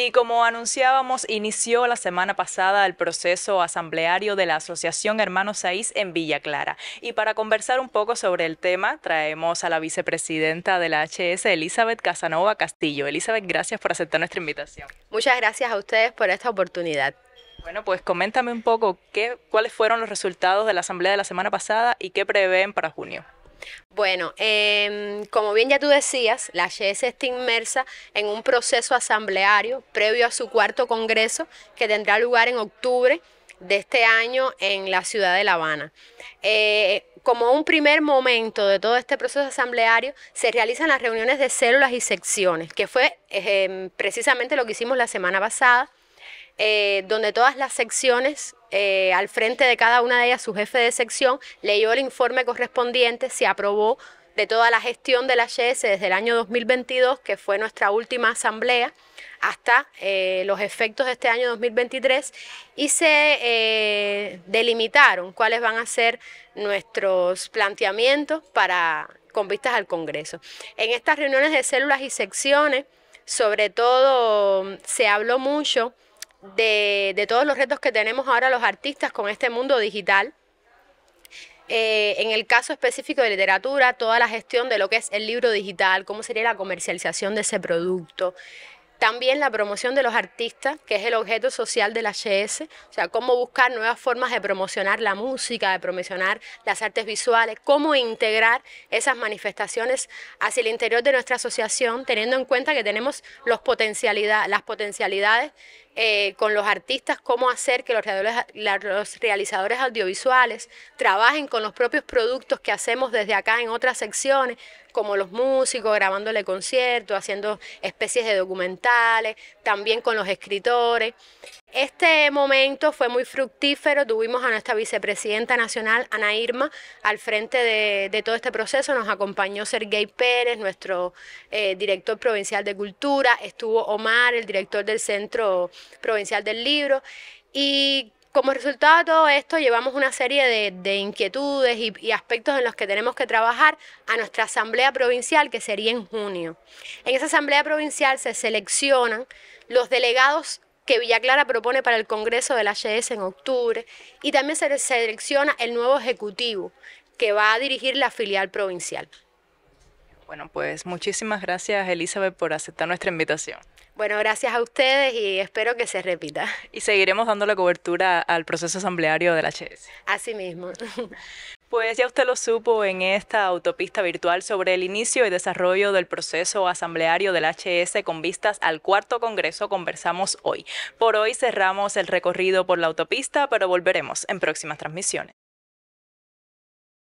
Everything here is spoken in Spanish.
Y como anunciábamos, inició la semana pasada el proceso asambleario de la Asociación Hermanos Saís en Villa Clara. Y para conversar un poco sobre el tema, traemos a la vicepresidenta de la HS, Elizabeth Casanova Castillo. Elizabeth, gracias por aceptar nuestra invitación. Muchas gracias a ustedes por esta oportunidad. Bueno, pues coméntame un poco qué, cuáles fueron los resultados de la asamblea de la semana pasada y qué prevén para junio. Bueno, em, como bien ya tú decías, la HS está inmersa en un proceso asambleario previo a su cuarto congreso que tendrá lugar en octubre de este año en la ciudad de La Habana. Eh, como un primer momento de todo este proceso asambleario, se realizan las reuniones de células y secciones, que fue eh, em, precisamente lo que hicimos la semana pasada eh, donde todas las secciones, eh, al frente de cada una de ellas, su jefe de sección leyó el informe correspondiente, se aprobó de toda la gestión de la JS e desde el año 2022, que fue nuestra última asamblea, hasta eh, los efectos de este año 2023, y se delimitaron cuáles van a ser nuestros planteamientos para, con vistas al Congreso. En estas reuniones de células y secciones, sobre todo, se habló mucho de, todos los retos que tenemos ahora los artistas con este mundo digital. Eh, en el caso específico de literatura, toda la gestión de lo que es el libro digital, cómo sería la comercialización de ese producto, también la promoción de los artistas, que es el objeto social de la HS, o sea, cómo buscar nuevas formas de promocionar la música, de promocionar las artes visuales, cómo integrar esas manifestaciones hacia el interior de nuestra asociación, teniendo en cuenta que tenemos las potencialidades eh, con los artistas, cómo hacer que los realizadores audiovisuales trabajen con los propios productos que hacemos desde acá en otras secciones, como los músicos, grabándole conciertos, haciendo especies de documentales, también con los escritores. Este momento fue muy fructífero, tuvimos a nuestra vicepresidenta nacional, Ana Irma, al frente de, todo este proceso, nos acompañó Sergei Pérez, nuestro eh, director provincial de cultura, estuvo Omar, el director del Centro Provincial del Libro, y como resultado de todo esto, llevamos una serie de, inquietudes y, aspectos en los que tenemos que trabajar a nuestra asamblea provincial, que sería en junio. En esa asamblea provincial se seleccionan los delegados que Villa Clara propone para el Congreso del HS en octubre y también se selecciona el nuevo ejecutivo que va a dirigir la filial provincial. Bueno, pues muchísimas gracias Elizabeth por aceptar nuestra invitación. Bueno, gracias a ustedes y espero que se repita. Y seguiremos dando la cobertura al proceso asambleario del HS. Así mismo. Pues ya usted lo supo en esta autopista virtual sobre el inicio y desarrollo del proceso asambleario del HS con vistas al cuarto congreso conversamos hoy. Por hoy cerramos el recorrido por la autopista, pero volveremos en próximas transmisiones.